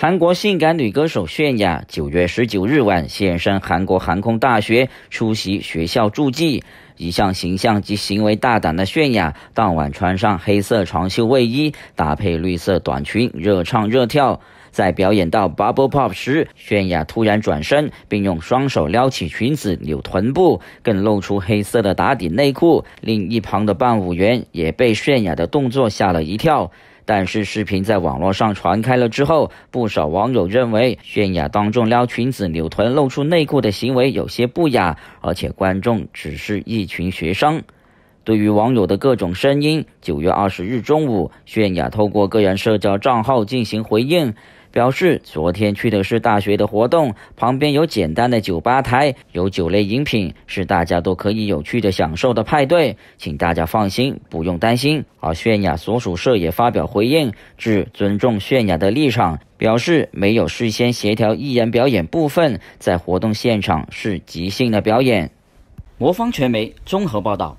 韩国性感女歌手泫雅九月十九日晚现身韩国航空大学出席学校助祭。一向形象及行为大胆的泫雅，当晚穿上黑色长袖卫衣，搭配绿色短裙，热唱热跳。在表演到 Bubble Pop 时，泫雅突然转身，并用双手撩起裙子扭臀部，更露出黑色的打底内裤，另一旁的伴舞员也被泫雅的动作吓了一跳。但是视频在网络上传开了之后，不少网友认为，泫雅当众撩裙子、扭臀、露出内裤的行为有些不雅，而且观众只是一群学生。对于网友的各种声音，九月二十日中午，泫雅透过个人社交账号进行回应，表示昨天去的是大学的活动，旁边有简单的酒吧台，有酒类饮品，是大家都可以有趣的享受的派对，请大家放心，不用担心。而泫雅所属社也发表回应，致尊重泫雅的立场，表示没有事先协调艺人表演部分，在活动现场是即兴的表演。魔方传媒综合报道。